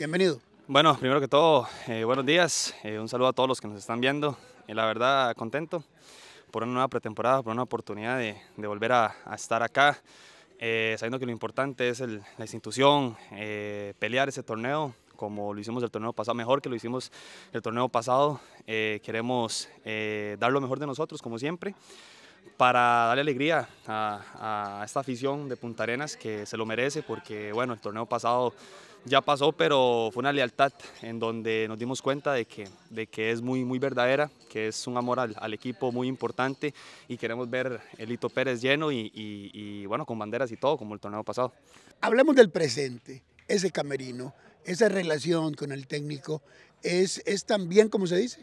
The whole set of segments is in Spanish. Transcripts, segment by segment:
Bienvenido. Bueno, primero que todo, eh, buenos días. Eh, un saludo a todos los que nos están viendo. Eh, la verdad, contento por una nueva pretemporada, por una oportunidad de, volver a, estar acá, sabiendo que lo importante es la institución, pelear ese torneo, como lo hicimos el torneo pasado, mejor que lo hicimos el torneo pasado. queremos dar lo mejor de nosotros, como siempre para darle alegría a, esta afición de Punta Arenas que se lo merece porque bueno, el torneo pasado ya pasó, pero fue una lealtad en donde nos dimos cuenta de que, de que es muy, muy verdadera, que es un amor al, al equipo muy importante y queremos ver el Hito Pérez lleno y, y, y bueno, con banderas y todo como el torneo pasado. Hablemos del presente, ese camerino esa relación con el técnico es, es tan bien como se dice?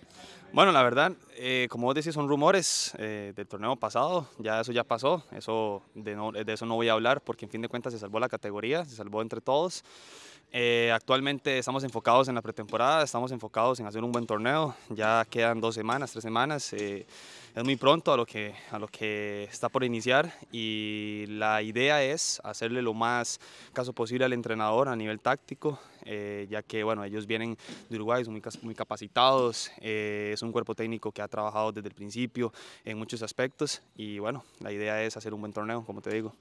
Bueno, la verdad, eh, como vos decís, son rumores eh, del torneo pasado, ya eso ya pasó, eso de, eso no voy a hablar porque en fin de cuentas se salvó la categoría, se salvó entre todos. Eh, actualmente estamos enfocados en la pretemporada, estamos enfocados en hacer un buen torneo, ya quedan dos semanas, tres semanas, es muy pronto a lo, que, a lo que está por iniciar y la idea es hacerle lo más caso posible al entrenador a nivel táctico, eh, ya que bueno, ellos vienen de Uruguay, son muy, capacitados, eh, es un cuerpo técnico que ha trabajado desde el principio en muchos aspectos y bueno, la idea es hacer un buen torneo, como te digo.